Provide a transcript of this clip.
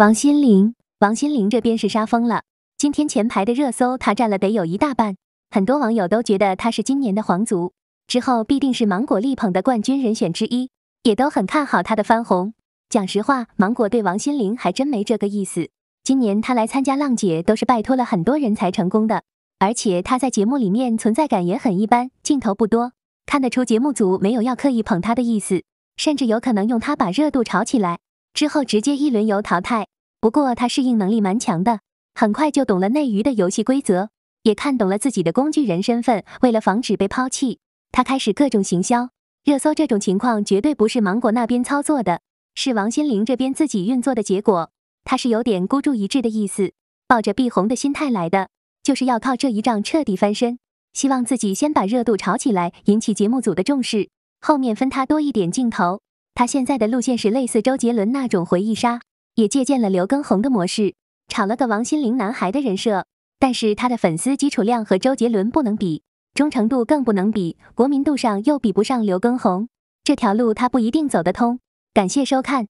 王心凌，王心凌这边是杀疯了。今天前排的热搜，她占了得有一大半。很多网友都觉得她是今年的皇族，之后必定是芒果力捧的冠军人选之一，也都很看好她的翻红。讲实话，芒果对王心凌还真没这个意思。今年她来参加浪姐，都是拜托了很多人才成功的。而且她在节目里面存在感也很一般，镜头不多，看得出节目组没有要刻意捧她的意思，甚至有可能用她把热度炒起来。之后直接一轮游淘汰，不过他适应能力蛮强的，很快就懂了内娱的游戏规则，也看懂了自己的工具人身份。为了防止被抛弃，他开始各种行销热搜。这种情况绝对不是芒果那边操作的，是王心凌这边自己运作的结果。他是有点孤注一掷的意思，抱着必红的心态来的，就是要靠这一仗彻底翻身。希望自己先把热度炒起来，引起节目组的重视，后面分他多一点镜头。他现在的路线是类似周杰伦那种回忆杀，也借鉴了刘畊宏的模式，炒了个王心凌男孩的人设。但是他的粉丝基础量和周杰伦不能比，忠诚度更不能比，国民度上又比不上刘畊宏。这条路他不一定走得通。感谢收看。